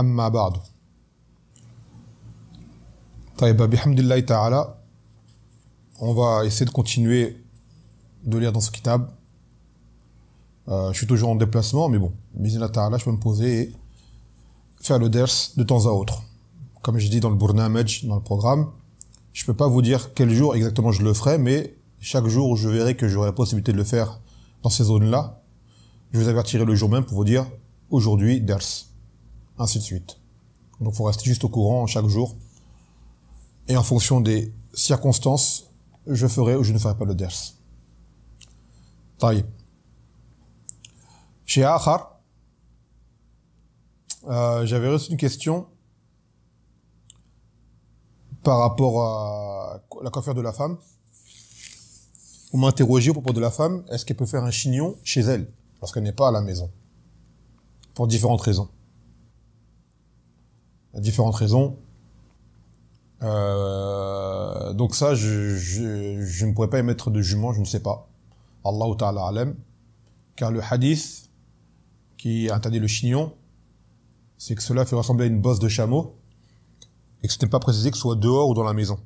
أما بعد طيب on va essayer de continuer de lire dans ce kitab euh, je suis toujours en déplacement mais bon ta'ala je peux me poser et faire le ders de temps à autre comme j'ai dit dans le Bournamaj, dans le programme je peux pas vous dire quel jour exactement je le ferai mais chaque jour où je verrai que j'aurai la possibilité de le faire dans ces zones là je vous avertirai le jour même pour vous dire aujourd'hui ders ainsi de suite. Donc, il faut rester juste au courant chaque jour. Et en fonction des circonstances, je ferai ou je ne ferai pas le ders. chez euh, j'avais reçu une question par rapport à la coiffure de la femme. On m'a au propos de la femme, est-ce qu'elle peut faire un chignon chez elle, lorsqu'elle n'est pas à la maison, pour différentes raisons différentes raisons. Euh, donc ça, je, je, je, ne pourrais pas émettre de jument, je ne sais pas. Allahu Ta'ala alem, Car le hadith qui interdit le chignon, c'est que cela fait ressembler à une bosse de chameau et que ce n'est pas précisé que ce soit dehors ou dans la maison.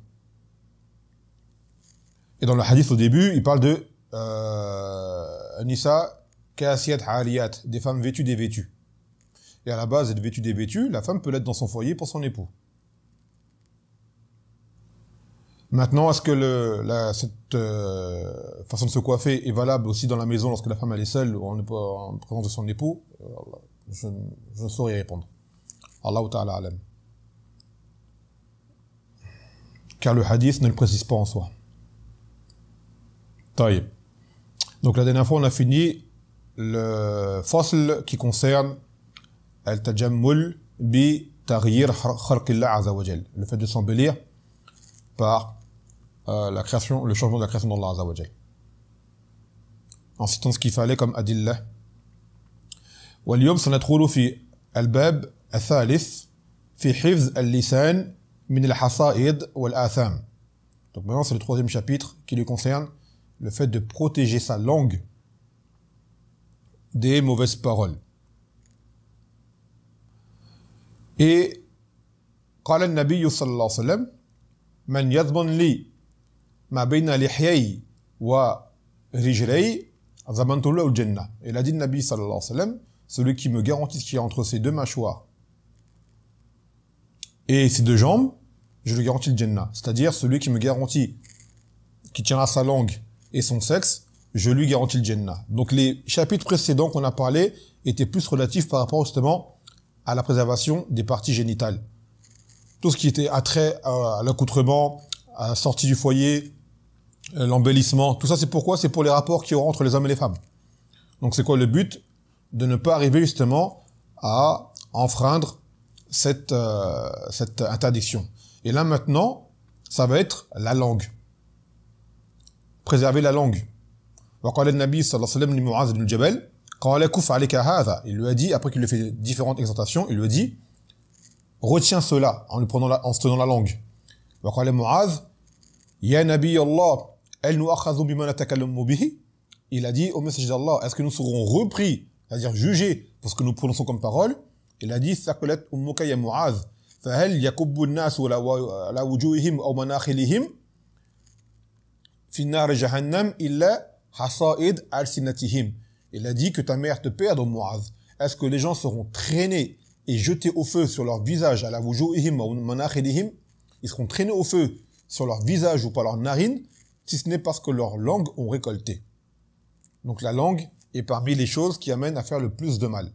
Et dans le hadith au début, il parle de euh, Nisa Kasiyat des femmes vêtues des vêtus et à la base être vêtue dévêtue, la femme peut l'être dans son foyer pour son époux. Maintenant, est-ce que cette euh, façon de se coiffer est valable aussi dans la maison lorsque la femme est seule ou en présence de son époux euh, Je, ne saurais répondre. Allahu ta'ala alam. Car le hadith ne le précise pas en soi. Taïb. Donc la dernière fois, on a fini le fossile qui concerne al-tajammul bi Le fait de s'embellir par euh, la création, le changement de la création d'Allah azza En citant ce qu'il fallait comme adillah. واليوم سندخل في الباب الثالث في حفظ اللسان من الحصائد والآثام. Donc maintenant c'est le troisième chapitre qui lui concerne le fait de protéger sa langue des mauvaises paroles. Et قال النبي صلى الله عليه وسلم من لي ما بين لحيي ورجلي ضمنت له Il a dit le Nabi صلى الله عليه celui qui me garantit ce qu'il y a entre ses deux mâchoires et ses deux jambes, je lui garantis le Jannah. C'est-à-dire celui qui me garantit, qui tiendra sa langue et son sexe, je lui garantis le Jannah. Donc les chapitres précédents qu'on a parlé étaient plus relatifs par rapport justement à la préservation des parties génitales. Tout ce qui était attrait à, l'accoutrement, à la sortie du foyer, euh, l'embellissement, tout ça c'est pourquoi C'est pour les rapports qu'il y aura entre les hommes et les femmes. Donc c'est quoi le but De ne pas arriver justement à enfreindre cette, euh, cette interdiction. Et là maintenant, ça va être la langue. Préserver la langue. alors il lui a dit, après qu'il lui fait différentes exhortations, il lui a dit, retiens cela en, lui prenant la, en se tenant la langue. il a dit au message d'Allah est-ce que nous serons repris c'est-à-dire jugés pour ce que nous prononçons comme parole il a dit il a dit que ta mère te au moaz. Est-ce que les gens seront traînés et jetés au feu sur leur visage à la Ils seront traînés au feu sur leur visage ou par leur narine, si ce n'est parce que leur langue ont récolté. Donc la langue est parmi les choses qui amènent à faire le plus de mal.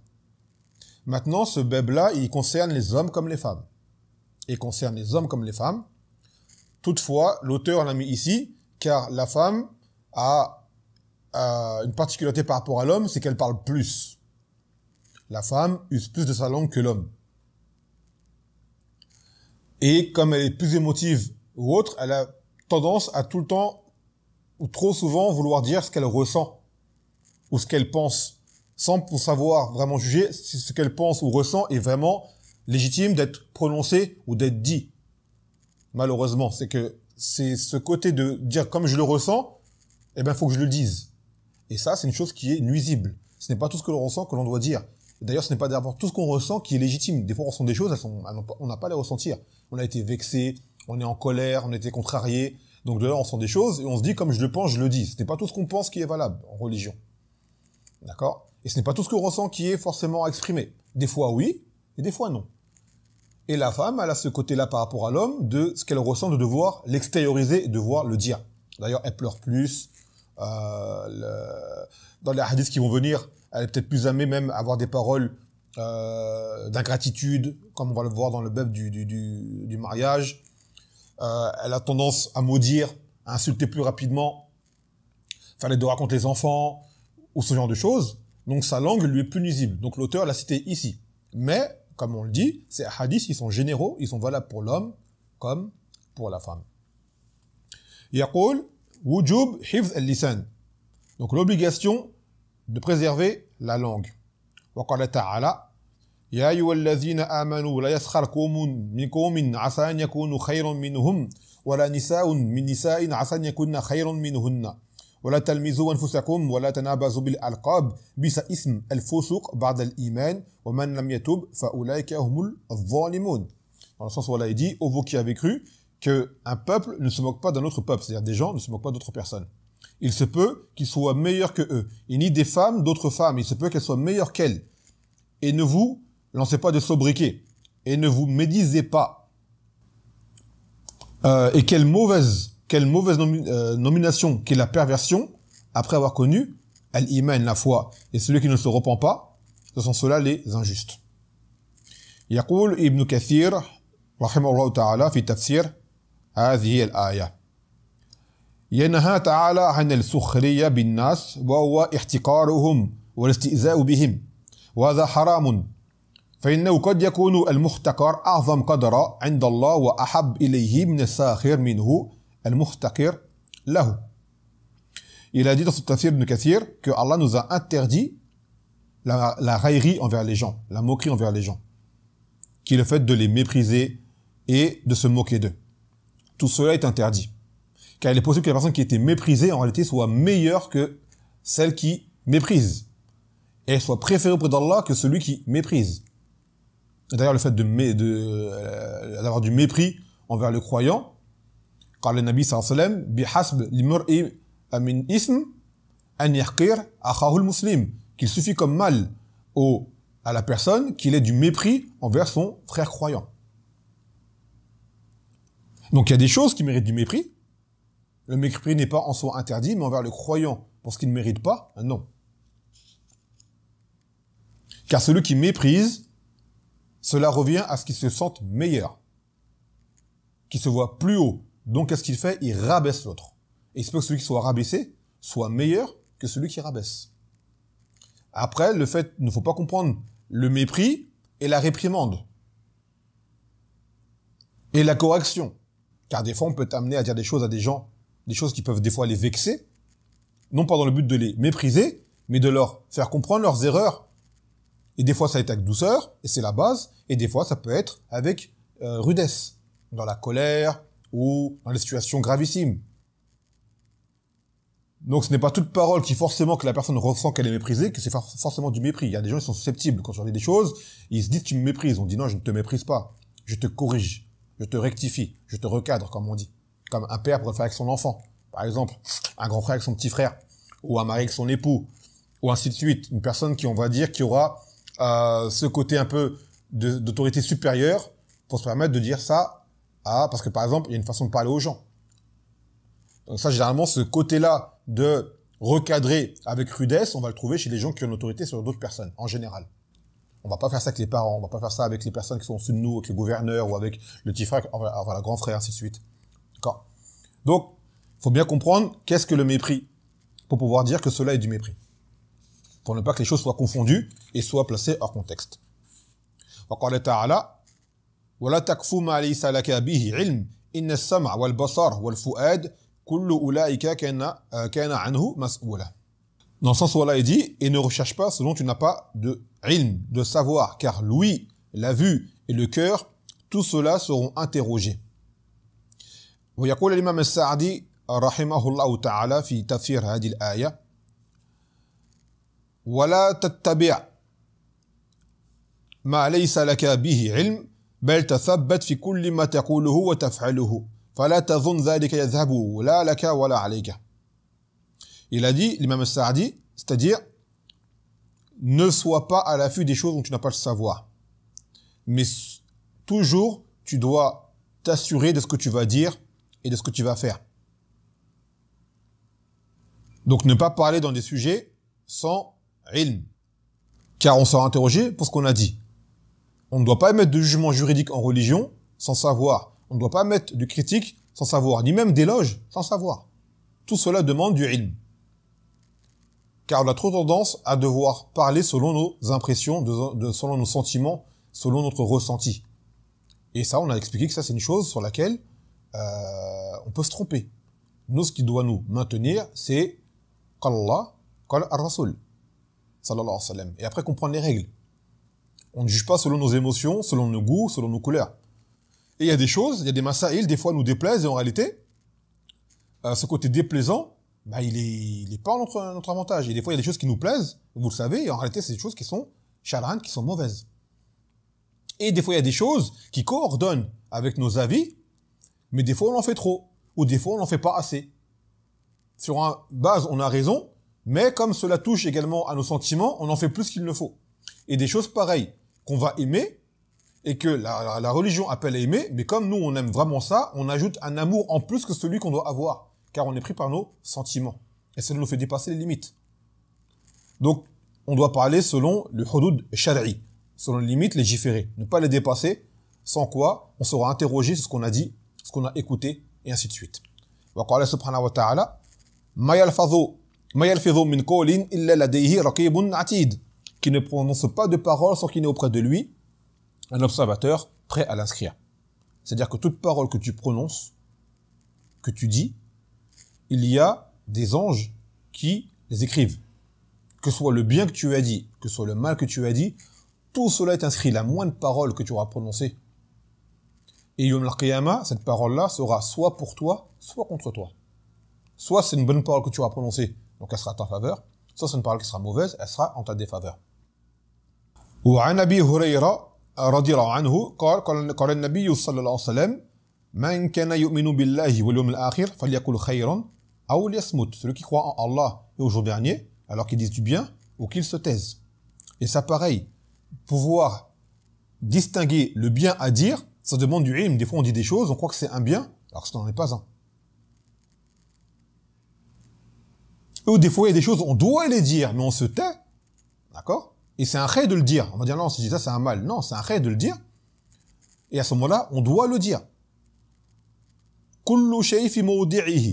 Maintenant, ce beb-là, il concerne les hommes comme les femmes. Il concerne les hommes comme les femmes. Toutefois, l'auteur l'a mis ici, car la femme a une particularité par rapport à l'homme, c'est qu'elle parle plus. La femme use plus de sa langue que l'homme. Et comme elle est plus émotive ou autre, elle a tendance à tout le temps ou trop souvent vouloir dire ce qu'elle ressent ou ce qu'elle pense, sans pour savoir vraiment juger si ce qu'elle pense ou ressent est vraiment légitime d'être prononcé ou d'être dit. Malheureusement, c'est que c'est ce côté de dire comme je le ressens, eh ben faut que je le dise. Et ça, c'est une chose qui est nuisible. Ce n'est pas tout ce que l'on ressent que l'on doit dire. D'ailleurs, ce n'est pas d'abord tout ce qu'on ressent qui est légitime. Des fois, on ressent des choses, on n'a pas à les ressentir. On a été vexé, on est en colère, on a été contrarié. Donc de là, on sent des choses et on se dit, comme je le pense, je le dis. Ce n'est pas tout ce qu'on pense qui est valable en religion. D'accord Et ce n'est pas tout ce qu'on ressent qui est forcément exprimé. Des fois, oui, et des fois, non. Et la femme, elle a ce côté-là par rapport à l'homme de ce qu'elle ressent de devoir l'extérioriser et devoir le dire. D'ailleurs, elle pleure plus, euh, dans les hadiths qui vont venir, elle est peut-être plus amée même à avoir des paroles euh, d'ingratitude, comme on va le voir dans le bœuf du, du, mariage. Euh, elle a tendance à maudire, à insulter plus rapidement, faire les devoirs contre les enfants, ou ce genre de choses. Donc sa langue lui est plus nuisible. Donc l'auteur l'a cité ici. Mais, comme on le dit, ces hadiths, ils sont généraux, ils sont valables pour l'homme comme pour la femme. Yaqul, Wujub hifz al lisan. Donc l'obligation de préserver la langue. Wa qala ta'ala Ya ayyuhallazina amanu la yaskhar qawmun min qawmin 'asa an yakunu khayran minhum wa la nisa'un min nisa'in 'asa an yakunna khayran minhunna wa la talmizu anfusakum wa la tanabazu bil alqab bisa ism al fusuq ba'd al iman wa man lam yatub fa ulaika humul zalimun. Alors ça voilà il dit au qui cru que un peuple ne se moque pas d'un autre peuple, c'est-à-dire des gens ne se moquent pas d'autres personnes. Il se peut qu'ils soient meilleurs que eux. Il nie des femmes d'autres femmes, il se peut qu'elles soient meilleures qu'elles. Et ne vous lancez pas de sobriquets, Et ne vous médisez pas. Euh, et quelle mauvaise, quelle mauvaise euh, nomination qu'est la perversion, après avoir connu, elle mène la foi. Et celui qui ne se repent pas, ce sont ceux-là les injustes. يقول Ibn Kathir, رحمه الله تعالى هذه الآية ينهى تعالى عن السخرية بالناس وهو احتقارهم والاستئزاء بهم وهذا حرام فإنه قد يكون المحتقر أعظم قدرا عند الله وأحب إليه من الساخر منه المحتقر له Il a dit dans son tafsir de Kathir que Allah nous a interdit la, la raillerie envers les gens, la moquerie envers les gens, qui est le fait de les mépriser et de se moquer d'eux. tout cela est interdit. Car il est possible que la personne qui était méprisée, en réalité, soit meilleure que celle qui méprise. Et soit préférée auprès d'Allah que celui qui méprise. D'ailleurs, le fait de, de euh, d'avoir du mépris envers le croyant, car le Nabi muslim, qu'il suffit comme mal au, à la personne qu'il ait du mépris envers son frère croyant. Donc il y a des choses qui méritent du mépris. Le mépris n'est pas en soi interdit, mais envers le croyant, pour ce qu'il ne mérite pas, ben non. Car celui qui méprise, cela revient à ce qu'il se sente meilleur, qui se voit plus haut. Donc qu'est-ce qu'il fait Il rabaisse l'autre. Et il se peut que celui qui soit rabaissé soit meilleur que celui qui rabaisse. Après, le fait, il ne faut pas comprendre le mépris et la réprimande et la correction. Car des fois, on peut amener à dire des choses à des gens, des choses qui peuvent des fois les vexer, non pas dans le but de les mépriser, mais de leur faire comprendre leurs erreurs. Et des fois, ça est avec douceur, et c'est la base, et des fois, ça peut être avec euh, rudesse, dans la colère ou dans les situations gravissimes. Donc ce n'est pas toute parole qui forcément que la personne ressent qu'elle est méprisée, que c'est forcément du mépris. Il y a des gens qui sont susceptibles. Quand on dit des choses, ils se disent tu me méprises. On dit non, je ne te méprise pas. Je te corrige je te rectifie, je te recadre, comme on dit. Comme un père pourrait faire avec son enfant, par exemple, un grand frère avec son petit frère, ou un mari avec son époux, ou ainsi de suite. Une personne qui, on va dire, qui aura euh, ce côté un peu d'autorité supérieure pour se permettre de dire ça à... Parce que, par exemple, il y a une façon de parler aux gens. Donc ça, généralement, ce côté-là de recadrer avec rudesse, on va le trouver chez les gens qui ont une autorité sur d'autres personnes, en général. On va pas faire ça avec les parents, on va pas faire ça avec les personnes qui sont sous nous, avec les gouverneurs ou avec le petit frère, voilà, grand frère, ainsi de suite. D'accord Donc, faut bien comprendre qu'est-ce que le mépris pour pouvoir dire que cela est du mépris. Pour ne pas que les choses soient confondues et soient placées hors contexte. encore' dans le sens où il dit et ne recherche pas selon tu n'as pas de ilm, de savoir, car l'ouïe, la vue et le cœur, tout cela seront interrogés. ويقول الإمام السعدي رحمه الله تعالى في تفسير هذه الآية ولا تتبع ما ليس لك به علم بل تثبت في كل ما تقوله وتفعله فلا تظن ذلك يذهب ولا لك ولا عليك Il a dit, l'imam Sa'di, c'est-à-dire, ne sois pas à l'affût des choses dont tu n'as pas le savoir. Mais toujours, tu dois t'assurer de ce que tu vas dire et de ce que tu vas faire. Donc ne pas parler dans des sujets sans ilm. Car on sera interrogé pour ce qu'on a dit. On ne doit pas émettre de jugement juridique en religion sans savoir. On ne doit pas mettre de critique sans savoir, ni même d'éloge sans savoir. Tout cela demande du ilm car on a trop tendance à devoir parler selon nos impressions, selon nos sentiments, selon notre ressenti. Et ça, on a expliqué que ça, c'est une chose sur laquelle euh, on peut se tromper. Nous, ce qui doit nous maintenir, c'est qu'Allah, qu'Al Rasul, sallallahu alayhi wa sallam. Et après, comprendre les règles. On ne juge pas selon nos émotions, selon nos goûts, selon nos couleurs. Et il y a des choses, il y a des masaïls, des fois, nous déplaisent, et en réalité, euh, ce côté déplaisant, bah, il est, il est pas notre, notre avantage. Et des fois, il y a des choses qui nous plaisent, vous le savez, et en réalité, c'est des choses qui sont chalantes, qui sont mauvaises. Et des fois, il y a des choses qui coordonnent avec nos avis, mais des fois, on en fait trop, ou des fois, on n'en fait pas assez. Sur une base, on a raison, mais comme cela touche également à nos sentiments, on en fait plus qu'il ne faut. Et des choses pareilles, qu'on va aimer, et que la, la religion appelle à aimer, mais comme nous, on aime vraiment ça, on ajoute un amour en plus que celui qu'on doit avoir car on est pris par nos sentiments. Et cela nous fait dépasser les limites. Donc, on doit parler selon le hudud shari'i, selon les limites légiférées. Ne pas les dépasser, sans quoi on sera interrogé sur ce qu'on a dit, ce qu'on a écouté, et ainsi de suite. subhanahu wa taala. wa ta'ala min min kolin qui ne prononce pas de parole sans qu'il n'ait auprès de lui un observateur prêt à l'inscrire. C'est-à-dire que toute parole que tu prononces, que tu dis, il y a des anges qui les écrivent. Que ce soit le bien que tu as dit, que ce soit le mal que tu as dit, tout cela est inscrit, la moindre parole que tu auras prononcée. Et Yom cette parole-là sera soit pour toi, soit contre toi. Soit c'est une bonne parole que tu auras prononcée, donc elle sera à ta faveur, soit c'est une parole qui sera mauvaise, elle sera en ta défaveur. Aoul celui qui croit en Allah et au jour dernier, alors qu'il disent du bien, ou qu'il se taise Et ça, pareil, pouvoir distinguer le bien à dire, ça demande du rime. Des fois, on dit des choses, on croit que c'est un bien, alors que ce n'en est pas un. Ou des fois, il y a des choses, on doit les dire, mais on se tait. D'accord Et c'est un ré de le dire. On va dire, non, si je dis ça, c'est un mal. Non, c'est un ré de le dire. Et à ce moment-là, on doit le dire.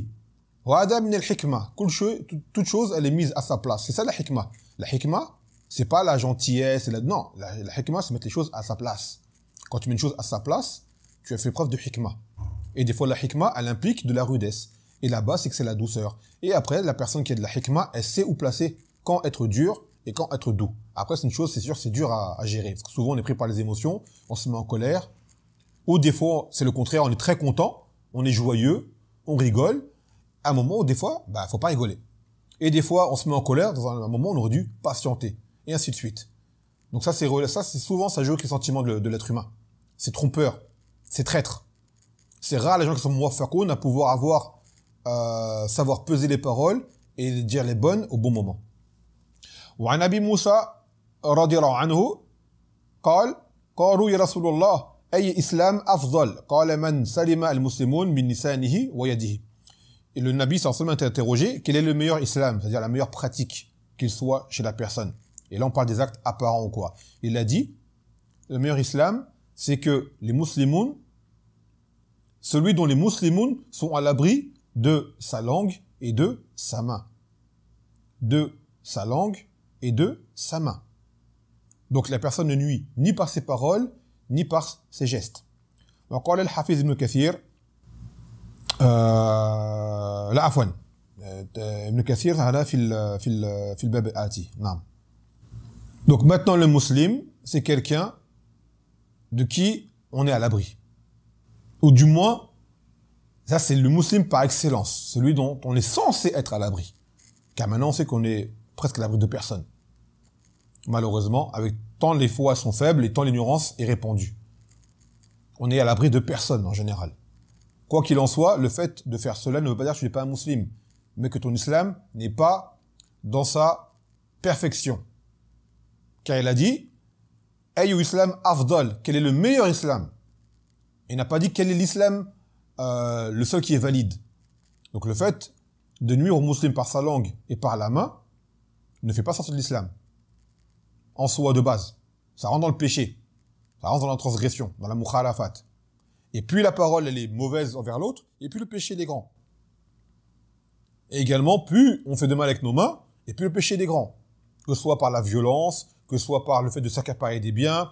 « toute chose elle est mise à sa place c'est ça la hikma la hikma c'est pas la gentillesse la... non la, la hikma c'est mettre les choses à sa place quand tu mets une chose à sa place tu as fait preuve de hikma et des fois la hikma elle implique de la rudesse et là-bas c'est que c'est la douceur et après la personne qui a de la hikma elle sait où placer quand être dur et quand être doux après c'est une chose c'est sûr c'est dur à, à gérer parce que souvent on est pris par les émotions on se met en colère ou des fois c'est le contraire on est très content on est joyeux on rigole un moment où des fois, bah, faut pas rigoler. Et des fois, on se met en colère dans un, moment on aurait dû patienter. Et ainsi de suite. Donc ça, c'est, ça, c'est souvent, ça joue avec les sentiments de, l'être humain. C'est trompeur. C'est traître. C'est rare les gens qui sont moins à pouvoir avoir, euh, savoir peser les paroles et dire les bonnes au bon moment le Nabi s'en seulement interrogé quel est le meilleur islam, c'est-à-dire la meilleure pratique qu'il soit chez la personne. Et là, on parle des actes apparents ou quoi. Il a dit, le meilleur islam, c'est que les musulmans, celui dont les musulmans sont à l'abri de sa langue et de sa main. De sa langue et de sa main. Donc la personne ne nuit ni par ses paroles, ni par ses gestes. le Hafiz hafiz Là, euh, لا عفوا Donc maintenant le musulman, c'est quelqu'un de qui on est à l'abri. Ou du moins, ça c'est le musulman par excellence, celui dont on est censé être à l'abri. Car maintenant on sait qu'on est presque à l'abri de personne. Malheureusement, avec tant les fois sont faibles et tant l'ignorance est répandue. On est à l'abri de personne en général. Quoi qu'il en soit, le fait de faire cela ne veut pas dire que tu n'es pas un musulman, mais que ton islam n'est pas dans sa perfection. Car il a dit, Ayu islam afdal, quel est le meilleur islam Il n'a pas dit quel est l'islam euh, le seul qui est valide. Donc le fait de nuire au musulmans par sa langue et par la main ne fait pas sortir de l'islam. En soi de base. Ça rentre dans le péché. Ça rentre dans la transgression, dans la mukhalafat. Et puis la parole, elle est mauvaise envers l'autre, et puis le péché des grands. Et également, plus on fait de mal avec nos mains, et puis le péché des grands. Que ce soit par la violence, que ce soit par le fait de s'accaparer des biens,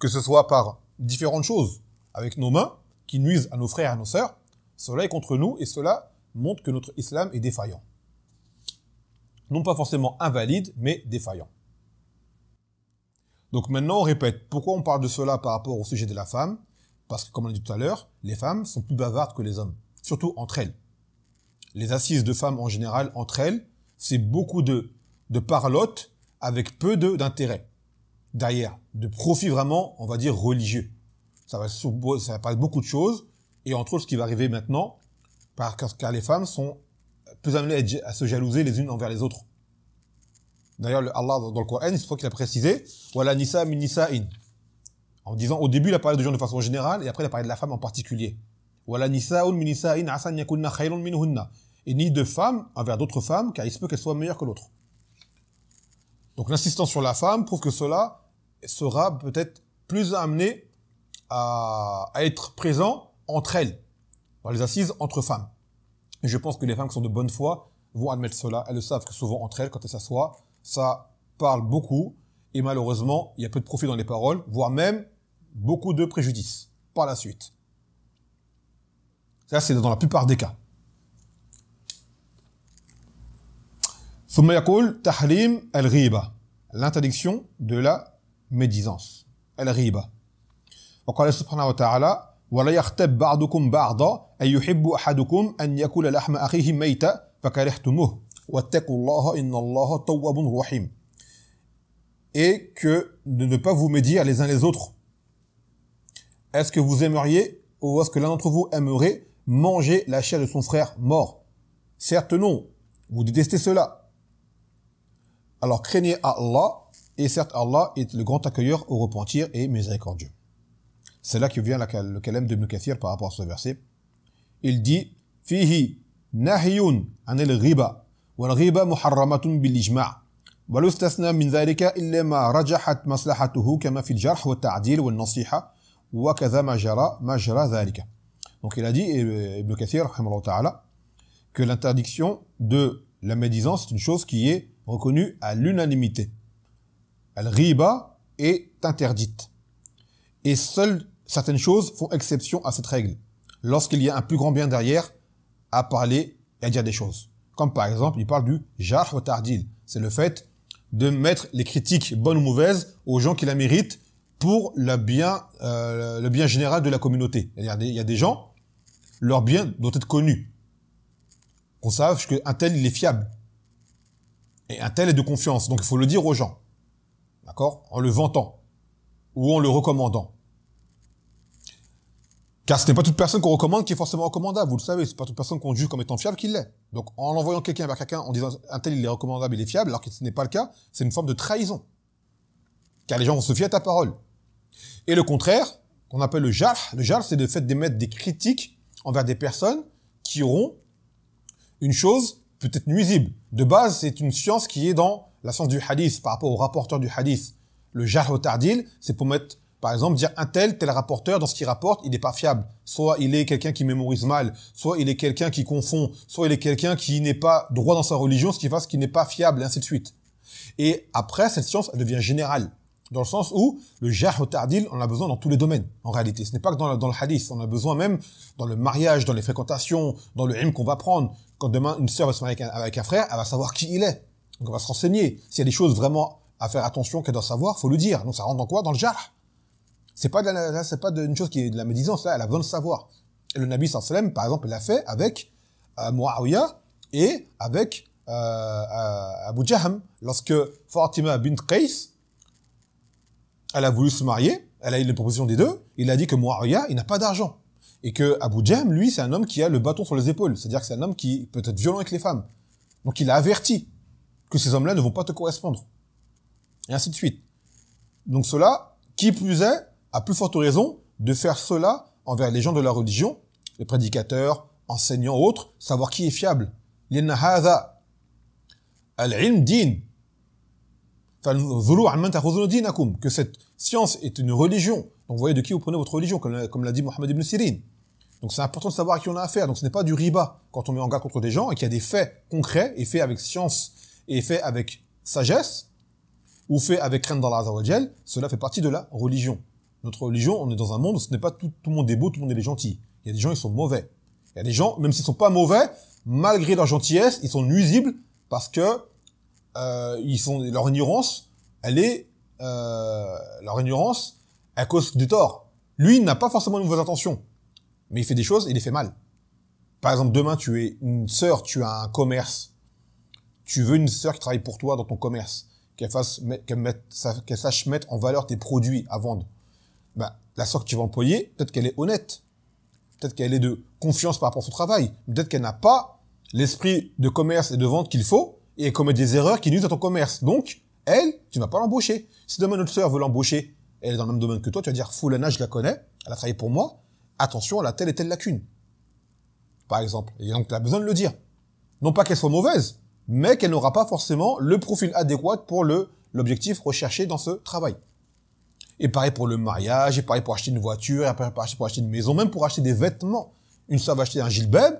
que ce soit par différentes choses avec nos mains qui nuisent à nos frères et à nos sœurs, cela est contre nous et cela montre que notre islam est défaillant. Non pas forcément invalide, mais défaillant. Donc maintenant, on répète, pourquoi on parle de cela par rapport au sujet de la femme parce que, comme on l'a dit tout à l'heure, les femmes sont plus bavardes que les hommes, surtout entre elles. Les assises de femmes en général, entre elles, c'est beaucoup de, de parlotte avec peu d'intérêt derrière, de profit vraiment, on va dire, religieux. Ça va, ça va beaucoup de choses, et entre autres ce qui va arriver maintenant, parce que les femmes sont plus amenées à, se jalouser les unes envers les autres. D'ailleurs, Allah dans le Coran, c'est faut qu'il a précisé, voilà Nisa min nisa'in. En disant, au début, la a parlé des gens de façon générale, et après, il a parlé de la femme en particulier. Et ni de femmes envers d'autres femmes, car il se peut qu'elles soient meilleures que l'autre. Donc l'insistance sur la femme prouve que cela sera peut-être plus amené à, être présent entre elles, dans les assises entre femmes. je pense que les femmes qui sont de bonne foi vont admettre cela. Elles le savent que souvent entre elles, quand elles s'assoient, ça parle beaucoup. Et malheureusement, il y a peu de profit dans les paroles, voire même beaucoup de préjudice par la suite. Ça, c'est dans la plupart des cas. ثم يقول تحريم الغيبة l'interdiction de la médisance « Al-ghiba الغيبة وقال سبحانه وتعالى ولا يغتب بعضكم بعضا أن يحب أحدكم أن يأكل لحم أخيه ميتا فكرهتموه واتقوا الله إن الله تواب رحيم et que de ne pas vous médire les uns les autres est-ce que vous aimeriez, ou est-ce que l'un d'entre vous aimerait manger la chair de son frère mort Certes non, vous détestez cela. Alors craignez Allah, et certes Allah est le grand accueilleur au repentir et miséricordieux. C'est là que vient le calème de Kathir par rapport à ce verset. Il dit « Fihi wal donc il a dit euh, Ibn Kathir que l'interdiction de la médisance est une chose qui est reconnue à l'unanimité. Al-riba est interdite. Et seules certaines choses font exception à cette règle. Lorsqu'il y a un plus grand bien derrière à parler et à dire des choses. Comme par exemple, il parle du jarh tardil. C'est le fait de mettre les critiques bonnes ou mauvaises aux gens qui la méritent pour le bien, euh, le bien général de la communauté. Il y a des gens, leur bien doit être connu. Qu'on sache qu'un tel, il est fiable. Et un tel est de confiance. Donc il faut le dire aux gens. D'accord En le vantant. Ou en le recommandant. Car ce n'est pas toute personne qu'on recommande qui est forcément recommandable. Vous le savez, ce n'est pas toute personne qu'on juge comme étant fiable qu'il l'est. Donc en envoyant quelqu'un vers quelqu'un en disant un tel il est recommandable, il est fiable, alors que ce n'est pas le cas, c'est une forme de trahison. Car les gens vont se fier à ta parole. Et le contraire, qu'on appelle le jarh, le jarh c'est le fait d'émettre des critiques envers des personnes qui auront une chose peut-être nuisible. De base, c'est une science qui est dans la science du hadith par rapport au rapporteur du hadith. Le jarh au tardil, c'est pour mettre par exemple, dire un tel, tel rapporteur, dans ce qu'il rapporte, il n'est pas fiable. Soit il est quelqu'un qui mémorise mal, soit il est quelqu'un qui confond, soit il est quelqu'un qui n'est pas droit dans sa religion, ce qui fait qu'il n'est pas fiable, et ainsi de suite. Et après, cette science, elle devient générale dans le sens où le jah au tardil, on a besoin dans tous les domaines, en réalité. Ce n'est pas que dans le, dans le hadith, on a besoin même dans le mariage, dans les fréquentations, dans le hymne qu'on va prendre. Quand demain, une sœur va se marier avec un, frère, elle va savoir qui il est. Donc on va se renseigner. S'il y a des choses vraiment à faire attention qu'elle doit savoir, faut le dire. Donc ça rentre dans quoi Dans le jah. C'est pas, c'est pas une chose qui est de la médisance, elle a besoin de savoir. Et le Nabi sallam, par exemple, l'a fait avec euh, et avec euh, euh, Abu Jaham. Lorsque Fatima bint Qais, elle a voulu se marier, elle a eu les propositions des deux, il a dit que Mouhariya, il n'a pas d'argent. Et que Abu Jahm, lui, c'est un homme qui a le bâton sur les épaules, c'est-à-dire que c'est un homme qui peut être violent avec les femmes. Donc il a averti que ces hommes-là ne vont pas te correspondre. Et ainsi de suite. Donc cela, qui plus est, a plus forte raison de faire cela envers les gens de la religion, les prédicateurs, enseignants, autres, savoir qui est fiable. al-ilm din que cette science est une religion. Donc vous voyez de qui vous prenez votre religion, comme l'a dit Mohamed ibn Sirin. Donc c'est important de savoir à qui on a affaire. Donc ce n'est pas du riba quand on met en garde contre des gens et qu'il y a des faits concrets et faits avec science et faits avec sagesse ou faits avec crainte d'Allah Cela fait partie de la religion. Notre religion, on est dans un monde où ce n'est pas tout, tout le monde est beau, tout le monde est gentil. Il y a des gens, ils sont mauvais. Il y a des gens, même s'ils sont pas mauvais, malgré leur gentillesse, ils sont nuisibles parce que euh, ils sont leur ignorance, elle est euh, leur ignorance à cause des torts. Lui, il n'a pas forcément de mauvaises intentions, mais il fait des choses et il les fait mal. Par exemple, demain, tu es une sœur, tu as un commerce, tu veux une sœur qui travaille pour toi dans ton commerce, qu'elle fasse, qu'elle sache mettre en valeur tes produits à vendre. Bah, la sœur que tu vas employer, peut-être qu'elle est honnête, peut-être qu'elle est de confiance par rapport à son travail, peut-être qu'elle n'a pas l'esprit de commerce et de vente qu'il faut et commet des erreurs qui nuisent à ton commerce. Donc, elle, tu vas pas l'embaucher. Si demain notre sœur veut l'embaucher, elle est dans le même domaine que toi, tu vas dire, Foulana, je la connais, elle a travaillé pour moi, attention, elle a telle et telle lacune. Par exemple. Et donc, tu as besoin de le dire. Non pas qu'elle soit mauvaise, mais qu'elle n'aura pas forcément le profil adéquat pour le, l'objectif recherché dans ce travail. Et pareil pour le mariage, et pareil pour acheter une voiture, et pareil pour acheter une maison, même pour acheter des vêtements. Une sœur va acheter un gilbeb,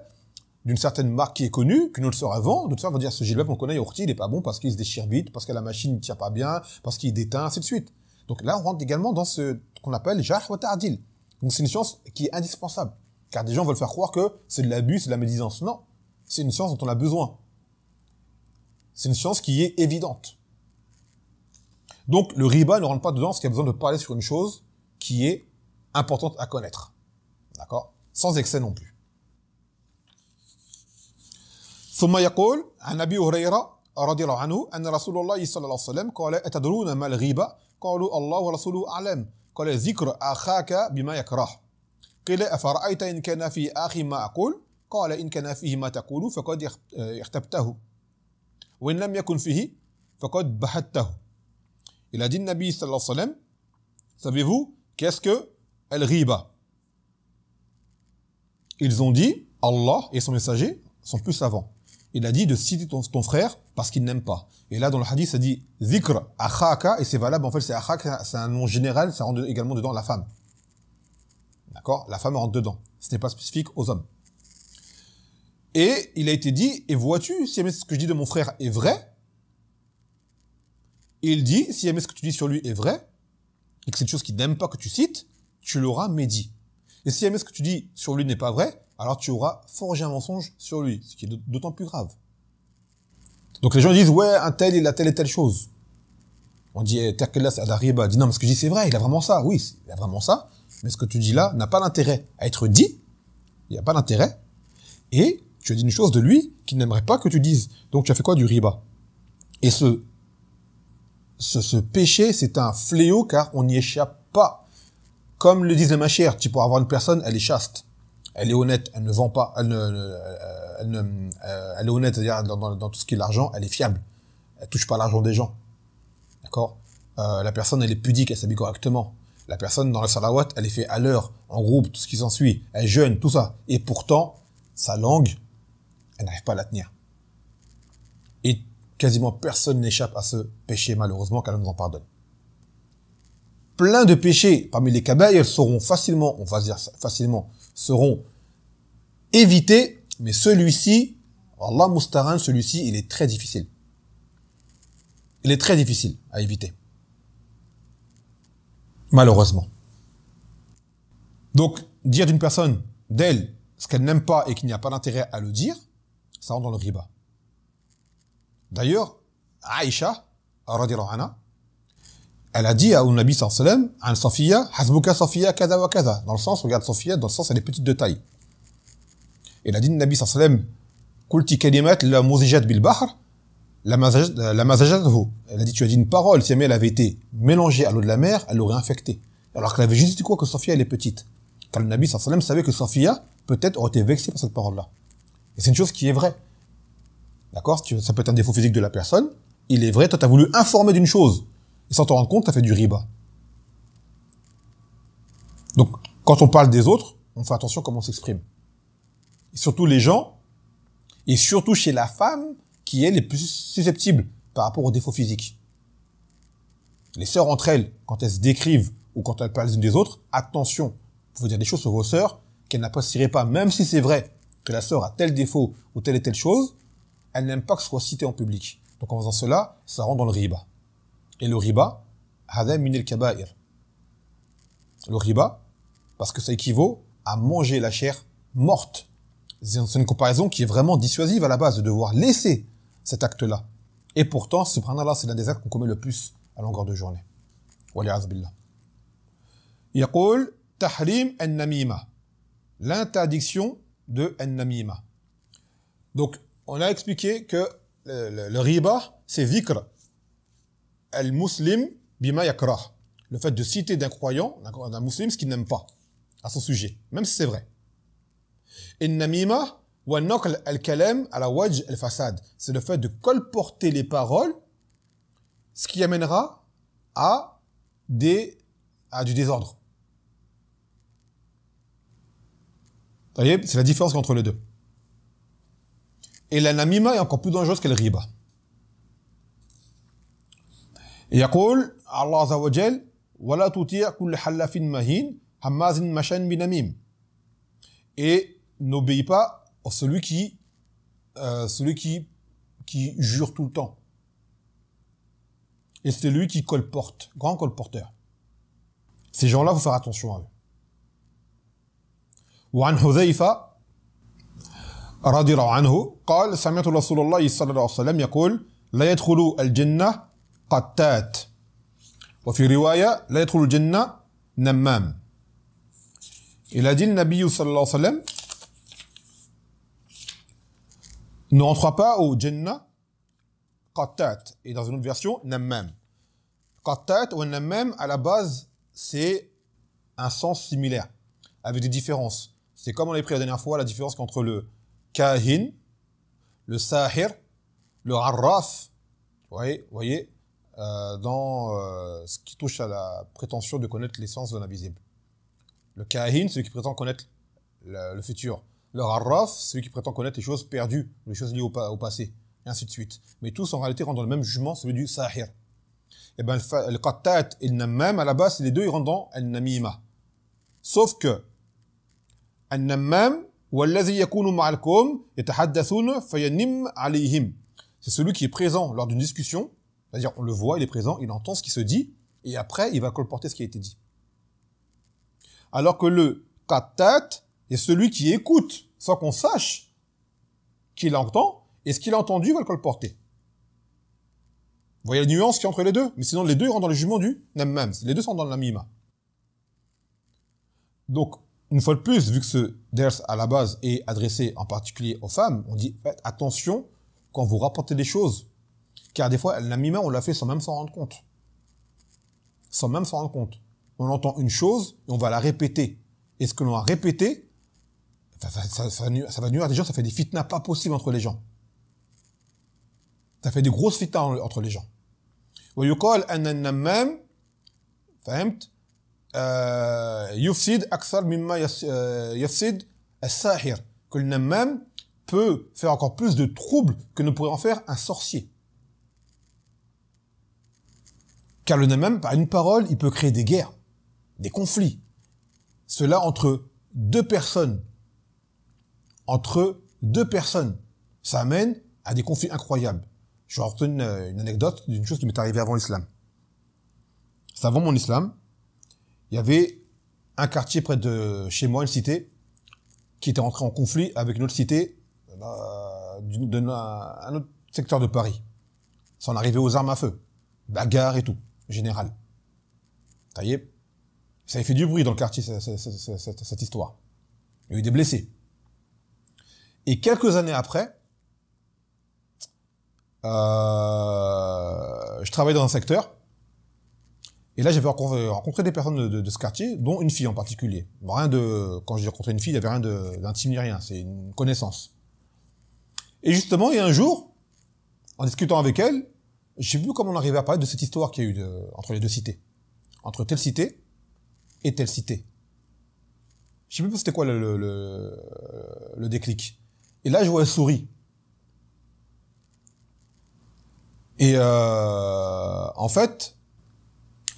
d'une certaine marque qui est connue, que nous le avant, d'autres ça va dire ce gilet qu'on connaît, il est pas bon parce qu'il se déchire vite, parce que la machine ne tient pas bien, parce qu'il déteint, ainsi de suite. Donc là, on rentre également dans ce qu'on appelle Jahwa Donc c'est une science qui est indispensable. Car des gens veulent faire croire que c'est de l'abus, c'est de la médisance. Non. C'est une science dont on a besoin. C'est une science qui est évidente. Donc le riba ne rentre pas dedans parce qu'il y a besoin de parler sur une chose qui est importante à connaître. D'accord Sans excès non plus. ثم يقول عن أبي هريرة رضي الله عنه أن رسول الله صلى الله عليه وسلم قال أتدرون ما الغيبة قالوا الله ورسوله أعلم قال ذكر أخاك بما يكره قيل أفرأيت إن كان في أخي ما أقول قال إن كان فيه ما تقول فقد اختبته وإن لم يكن فيه فقد بحته الى دين النبي صلى الله عليه وسلم wa sallam, savez-vous qu'est-ce que al Ils ont dit, Allah et son messager sont plus savants. il a dit de citer ton, frère parce qu'il n'aime pas. Et là, dans le hadith, ça dit zikr akhaka, et c'est valable, en fait, c'est c'est un nom général, ça rentre également dedans la femme. D'accord La femme rentre dedans. Ce n'est pas spécifique aux hommes. Et il a été dit, et vois-tu, si ce que je dis de mon frère est vrai, il dit, si ce que tu dis sur lui est vrai, et que c'est une chose qu'il n'aime pas que tu cites, tu l'auras médit. Et si ce que tu dis sur lui n'est pas vrai, alors tu auras forgé un mensonge sur lui, ce qui est d'autant plus grave. Donc les gens disent, ouais, un tel, il a telle et telle chose. On dit, eh, Terkelas Adariba dit, non, mais ce que je dis, c'est vrai, il a vraiment ça. Oui, il a vraiment ça. Mais ce que tu dis là n'a pas d'intérêt à être dit. Il n'y a pas d'intérêt. Et tu as dit une chose de lui qu'il n'aimerait pas que tu dises. Donc tu as fait quoi du riba Et ce, ce, ce péché, c'est un fléau car on n'y échappe pas. Comme le disent les chère tu pourras avoir une personne, elle est chaste elle est honnête, elle ne vend pas, elle, euh, euh, est honnête, c'est-à-dire dans, tout ce qui est l'argent, elle est fiable. Elle touche pas l'argent des gens. D'accord euh, La personne, elle est pudique, elle s'habille correctement. La personne dans la salawat, elle est fait à l'heure, en groupe, tout ce qui s'ensuit. Elle jeûne, tout ça. Et pourtant, sa langue, elle n'arrive pas à la tenir. Et quasiment personne n'échappe à ce péché, malheureusement, qu'elle nous en pardonne. Plein de péchés parmi les elles seront facilement, on va dire facilement, seront évités, mais celui-ci, Allah Mustaran, celui-ci, il est très difficile. Il est très difficile à éviter. Malheureusement. Donc, dire d'une personne, d'elle, ce qu'elle n'aime pas et qu'il n'y a pas d'intérêt à le dire, ça rentre dans le riba. D'ailleurs, Aïcha, anha, elle a dit à Nabi sallam, an Safiya, hasbuka Safiya kaza wa kaza. Dans le sens, regarde Safiya, dans le sens, elle est petite de taille. Et elle a dit à Nabi sallam, kulti kalimat la muzijat bil bahr, la mazajat Elle a dit, tu as dit une parole, si elle avait été mélangée à l'eau de la mer, elle l'aurait infectée. Alors qu'elle avait juste dit quoi que Safiya, elle est petite. Car le Nabi sallam savait que Sophia, peut-être, aurait été vexée par cette parole-là. Et c'est une chose qui est vraie. D'accord Ça peut être un défaut physique de la personne. Il est vrai, toi, tu as voulu informer d'une chose et sans t'en rendre compte, tu fait du riba. Donc, quand on parle des autres, on fait attention à comment on s'exprime. Et surtout les gens, et surtout chez la femme, qui est les plus susceptibles par rapport aux défauts physiques. Les sœurs entre elles, quand elles se décrivent ou quand elles parlent les unes des autres, attention, vous pouvez dire des choses sur vos sœurs qu'elles n'apprécieraient pas, même si c'est vrai que la sœur a tel défaut ou telle et telle chose, elle n'aime pas que ce soit cité en public. Donc en faisant cela, ça rentre dans le riba. Et le riba, Le riba, parce que ça équivaut à manger la chair morte. C'est une comparaison qui est vraiment dissuasive à la base, de devoir laisser cet acte-là. Et pourtant, prana-là, c'est l'un des actes qu'on commet le plus à longueur de journée. billah. tahrim en namima L'interdiction de en namima Donc, on a expliqué que le, le riba, c'est vikr, muslim bima Le fait de citer d'un croyant, d'un musulman, ce qu'il n'aime pas à son sujet, même si c'est vrai. Innamima wa al al-fasad. C'est le fait de colporter les paroles, ce qui amènera à des à du désordre. C'est la différence entre les deux. Et la namima est encore plus dangereuse qu'elle riba. يقول الله عز وجل ولا تطيع كل حلاف مهين هماز مشان بنميم اي نوبي با او celui qui euh, celui qui qui jure tout le temps et celui qui colporte grand colporteur ces gens-là faut faire attention à eux وعن حذيفة رضي الله عنه قال سمعت رسول الله صلى الله عليه وسلم يقول لا يدخل الجنة قتات وفي رواية لا يدخل الجنة a dit le alayhi ne rentrera pas au Et dans une autre version, Namam. Katat ou Namam, à la base, c'est un sens similaire, avec des différences. C'est comme on l'a pris la dernière fois, la différence entre le Kahin, le Sahir, le Arraf. voyez, vous voyez euh, dans euh, ce qui touche à la prétention de connaître l'essence de l'invisible. Le kahin, celui qui prétend connaître le, futur. Le harraf, celui qui prétend connaître les choses perdues, les choses liées au, passé, et ainsi de suite. Mais tous en réalité rentrent le même jugement, celui du sahir. Et eh bien, le qattat et le namam, à la base, les deux, ils rentrent dans namima. Sauf que, al C'est celui qui est présent lors d'une discussion c'est-à-dire, on le voit, il est présent, il entend ce qui se dit, et après, il va colporter ce qui a été dit. Alors que le katat est celui qui écoute, sans qu'on sache qu'il entend, et ce qu'il a entendu va le colporter. Vous voyez la nuance qui entre les deux Mais sinon, les deux rentrent dans le jument du nammam. Les deux sont dans la mima Donc, une fois de plus, vu que ce ders à la base est adressé en particulier aux femmes, on dit attention quand vous rapportez des choses car des fois, la mima, on l'a fait sans même s'en rendre compte. Sans même s'en rendre compte. On entend une chose et on va la répéter. Et ce que l'on a répété, ça, va nuire à des gens, ça fait des fitnas pas possibles entre les gens. Ça fait des grosses fitnas entre les gens. فهمت euh, euh, que le namam peut faire encore plus de troubles que ne pourrait en faire un sorcier. Car le même, par une parole, il peut créer des guerres, des conflits. Cela entre deux personnes. Entre deux personnes. Ça amène à des conflits incroyables. Je vais une, euh, une anecdote d'une chose qui m'est arrivée avant l'islam. C'est avant mon islam. Il y avait un quartier près de chez moi, une cité, qui était entré en conflit avec une autre cité euh, bah, d'un autre secteur de Paris. Ça en arrivait aux armes à feu, bagarres et tout général. Ça y est, ça a fait du bruit dans le quartier, cette, histoire. Il y a eu des blessés. Et quelques années après, euh, je travaillais dans un secteur. Et là, j'avais rencontré des personnes de, ce quartier, dont une fille en particulier. Rien de, quand j'ai rencontré une fille, il n'y avait rien d'intime ni rien. C'est une connaissance. Et justement, il y a un jour, en discutant avec elle, je sais plus comment on arrivait à parler de cette histoire qu'il y a eu euh, entre les deux cités. Entre telle cité et telle cité. Je sais plus c'était quoi le, le, euh, déclic. Et là, je vois un souris. Et euh, en fait,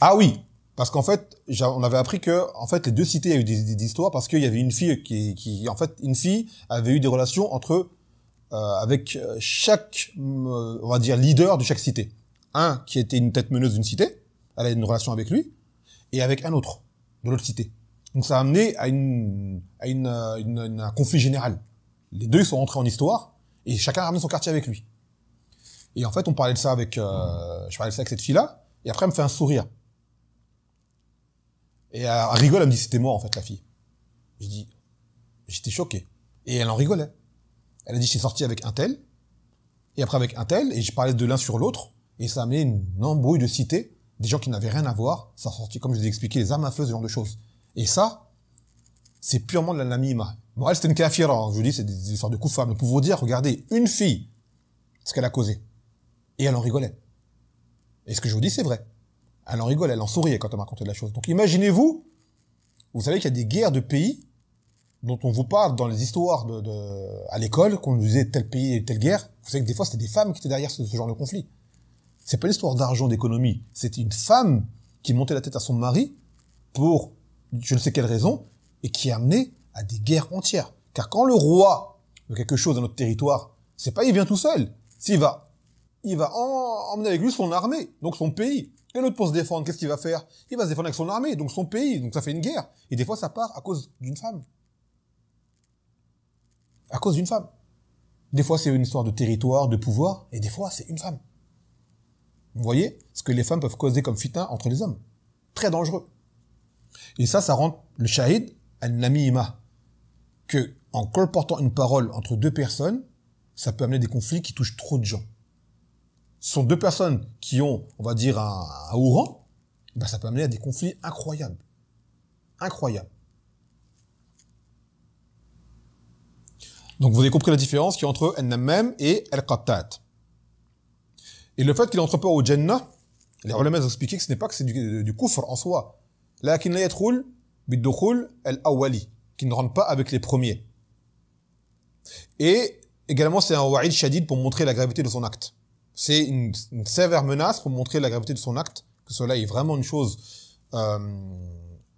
ah oui, parce qu'en fait, on avait appris que, en fait, les deux cités, il eu des, histoires parce qu'il y avait une fille qui, qui, en fait, une fille avait eu des relations entre euh, avec euh, chaque, euh, on va dire, leader de chaque cité. Un qui était une tête meneuse d'une cité, elle a une relation avec lui, et avec un autre de l'autre cité. Donc ça a amené à, une, à une, une, une, un conflit général. Les deux sont rentrés en histoire, et chacun a ramené son quartier avec lui. Et en fait, on parlait de ça avec, je parlais de ça avec cette fille-là, et après, elle me fait un sourire. Et elle rigole, elle me dit, c'était moi, en fait, la fille. Je dis, j'étais choqué. Et elle en rigolait. Elle a dit, j'ai sorti avec un tel, et après avec un tel, et je parlais de l'un sur l'autre, et ça a amené une embrouille de cité, des gens qui n'avaient rien à voir, ça a sorti, comme je vous ai expliqué, les armes à feu, ce genre de choses. Et ça, c'est purement de la namima. Bon, elle, c'était une kafira, hein. je vous dis, c'est des histoires de coups femmes. pour vous dire, regardez, une fille, ce qu'elle a causé. Et elle en rigolait. Et ce que je vous dis, c'est vrai. Elle en rigole, elle en souriait quand elle m'a raconté la chose. Donc imaginez-vous, vous savez qu'il y a des guerres de pays dont on vous parle dans les histoires de, à l'école, qu'on nous disait tel pays et telle guerre, vous savez que des fois c'était des femmes qui étaient derrière ce, genre de conflit. C'est pas l'histoire d'argent, d'économie. C'est une femme qui montait la tête à son mari pour je ne sais quelle raison et qui amenait à des guerres entières. Car quand le roi veut quelque chose dans notre territoire, c'est pas il vient tout seul. S'il va, il va emmener avec lui son armée, donc son pays. Et l'autre pour se défendre, qu'est-ce qu'il va faire Il va se défendre avec son armée, donc son pays. Donc ça fait une guerre. Et des fois ça part à cause d'une femme à cause d'une femme. Des fois, c'est une histoire de territoire, de pouvoir, et des fois, c'est une femme. Vous voyez ce que les femmes peuvent causer comme fitin entre les hommes. Très dangereux. Et ça, ça rend le shahid al-namima. Que, en comportant une parole entre deux personnes, ça peut amener des conflits qui touchent trop de gens. Ce sont deux personnes qui ont, on va dire, un, haut rang, ben, ça peut amener à des conflits incroyables. Incroyables. Donc vous avez compris la différence qui a entre elle namam et el qattat Et le fait qu'il entre pas au Jannah, les ulama ont expliqué que ce n'est pas que c'est du, du kufr en soi. Lakin la yadkhul bidukhul al-awwali, qui ne rentre pas avec les premiers. Et également c'est un wa'id shadid pour montrer la gravité de son acte. C'est une, sévère menace pour montrer la gravité de son acte, que cela est vraiment une chose euh,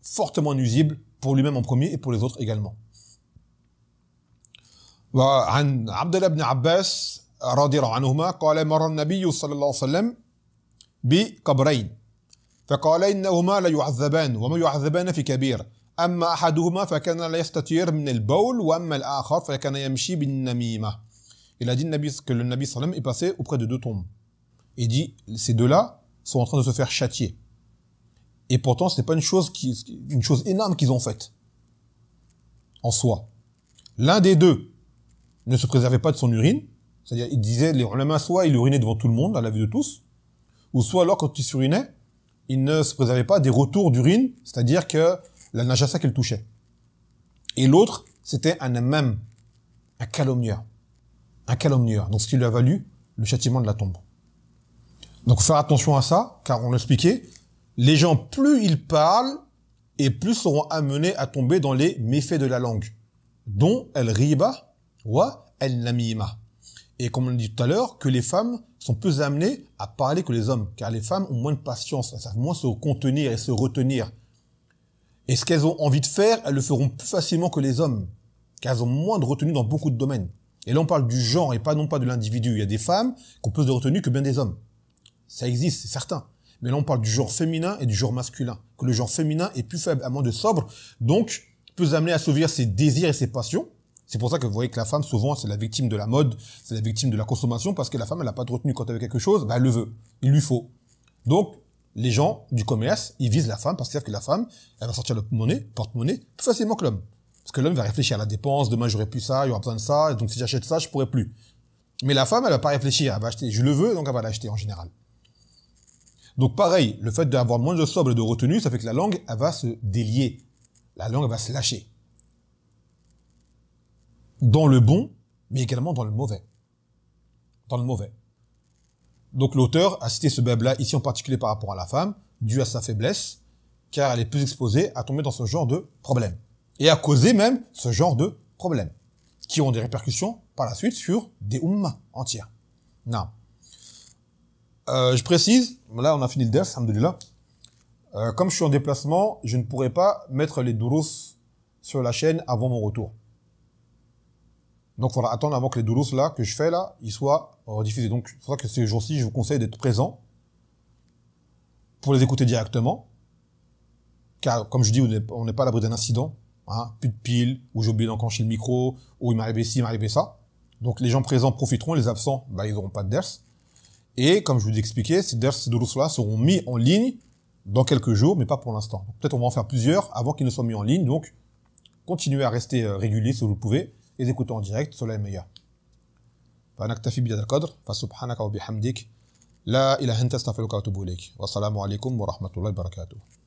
fortement nuisible pour lui-même en premier et pour les autres également. وعن عبد الله بن عباس رضي الله عنهما قال مر النبي صلى الله عليه وسلم بقبرين فقال انهما لا يعذبان وما يعذبان في كبير اما احدهما فكان لا يستتير من البول واما الاخر فكان يمشي بالنميمه الى دي النبي صلى الله عليه وسلم اي باسي اوبري دو دو توم اي دي سي دو لا سون ان تران دو سو فير شاتيه اي pourtant c'est pas une chose qui une chose énorme qu'ils ont faite en soi l'un des ne se préservait pas de son urine. C'est-à-dire, il disait, les main soit il urinait devant tout le monde, à la vue de tous, ou soit alors, quand il s'urinait, il ne se préservait pas des retours d'urine, c'est-à-dire que la najasa qu'il touchait. Et l'autre, c'était un même un calomnieur. Un calomnieur. Donc, ce qui lui a valu le châtiment de la tombe. Donc, faire attention à ça, car on l'expliquait, les gens, plus ils parlent, et plus seront amenés à tomber dans les méfaits de la langue, dont el riba, et comme on l'a dit tout à l'heure, que les femmes sont plus amenées à parler que les hommes, car les femmes ont moins de patience, elles savent moins se contenir et se retenir. Et ce qu'elles ont envie de faire, elles le feront plus facilement que les hommes, car elles ont moins de retenue dans beaucoup de domaines. Et là, on parle du genre et pas non pas de l'individu. Il y a des femmes qu'on peut plus de retenue que bien des hommes. Ça existe, c'est certain. Mais là, on parle du genre féminin et du genre masculin. Que le genre féminin est plus faible à moins de sobre, donc peut amener à s'ouvrir ses désirs et ses passions, c'est pour ça que vous voyez que la femme, souvent, c'est la victime de la mode, c'est la victime de la consommation, parce que la femme, elle n'a pas de retenue. Quand elle veut quelque chose, bah, elle le veut. Il lui faut. Donc, les gens du commerce, ils visent la femme parce qu'ils savent que la femme, elle va sortir le monnaie, porte-monnaie, plus facilement que l'homme. Parce que l'homme va réfléchir à la dépense, demain j'aurai plus ça, il y aura besoin de ça, donc si j'achète ça, je pourrai plus. Mais la femme, elle va pas réfléchir, elle va acheter, je le veux, donc elle va l'acheter en général. Donc pareil, le fait d'avoir moins de sobre de retenue, ça fait que la langue, elle va se délier. La langue, va se lâcher dans le bon, mais également dans le mauvais. Dans le mauvais. Donc l'auteur a cité ce bab-là, ici en particulier par rapport à la femme, dû à sa faiblesse, car elle est plus exposée à tomber dans ce genre de problème. Et à causer même ce genre de problème, qui ont des répercussions par la suite sur des ummas entières. Non. Euh, je précise, là on a fini le ders, alhamdoulilah. Euh, comme je suis en déplacement, je ne pourrai pas mettre les douros sur la chaîne avant mon retour. Donc, il faudra attendre avant que les doulous là, que je fais là, ils soient diffusés. Donc, c'est pour que ces jours-ci, je vous conseille d'être présent pour les écouter directement. Car, comme je dis, on n'est pas à l'abri d'un incident. Hein, plus de pile ou j'ai oublié d'enclencher le micro, ou il m'est arrivé ci, il m'est arrivé ça. Donc, les gens présents profiteront, les absents, bah, ils n'auront pas de DERS. Et, comme je vous expliqué, ces DERS, ces doulous là seront mis en ligne dans quelques jours, mais pas pour l'instant. Peut-être on va en faire plusieurs avant qu'ils ne soient mis en ligne. Donc, continuez à rester euh, régulier si vous le pouvez et en direct sur l'Aïméa. On a tout fait pour le moment. Subhanaka wa bihamdik. La ilahinta astaghfirullah wa tabu Wa Wassalamu alaykum wa rahmatullahi wa barakatuh.